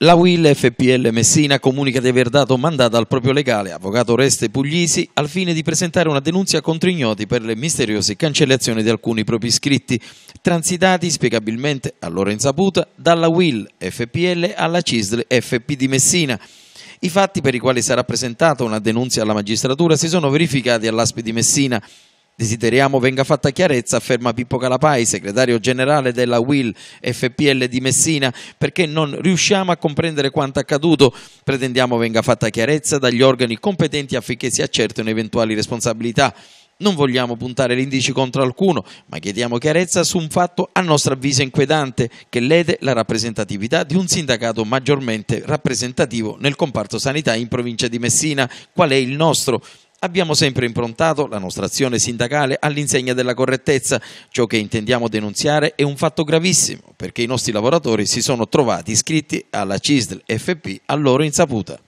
La Will FPL Messina comunica di aver dato mandato al proprio legale, avvocato Oreste Puglisi, al fine di presentare una denuncia contro ignoti per le misteriose cancellazioni di alcuni propri iscritti, transitati spiegabilmente, allora insaputa, dalla Will FPL alla CISL FP di Messina. I fatti per i quali sarà presentata una denuncia alla magistratura si sono verificati all'ASP di Messina, Desideriamo venga fatta chiarezza, afferma Pippo Calapai, segretario generale della WIL FPL di Messina, perché non riusciamo a comprendere quanto accaduto. Pretendiamo venga fatta chiarezza dagli organi competenti affinché si accertino eventuali responsabilità. Non vogliamo puntare l'indice contro alcuno, ma chiediamo chiarezza su un fatto a nostro avviso inquietante che lede la rappresentatività di un sindacato maggiormente rappresentativo nel comparto sanità in provincia di Messina, qual è il nostro abbiamo sempre improntato la nostra azione sindacale all'insegna della correttezza. Ciò che intendiamo denunziare è un fatto gravissimo perché i nostri lavoratori si sono trovati iscritti alla CISL FP a loro insaputa.